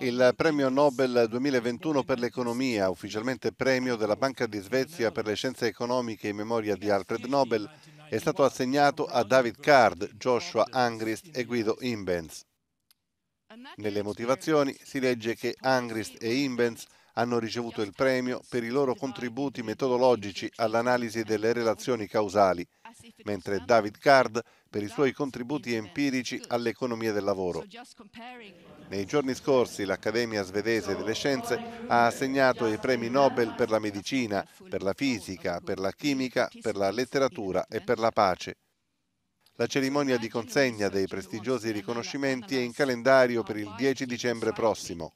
Il premio Nobel 2021 per l'economia, ufficialmente premio della Banca di Svezia per le scienze economiche in memoria di Alfred Nobel, è stato assegnato a David Card, Joshua Angrist e Guido Imbens. Nelle motivazioni si legge che Angrist e Imbens hanno ricevuto il premio per i loro contributi metodologici all'analisi delle relazioni causali mentre David Card per i suoi contributi empirici all'economia del lavoro. Nei giorni scorsi l'Accademia svedese delle scienze ha assegnato i premi Nobel per la medicina, per la fisica, per la chimica, per la letteratura e per la pace. La cerimonia di consegna dei prestigiosi riconoscimenti è in calendario per il 10 dicembre prossimo.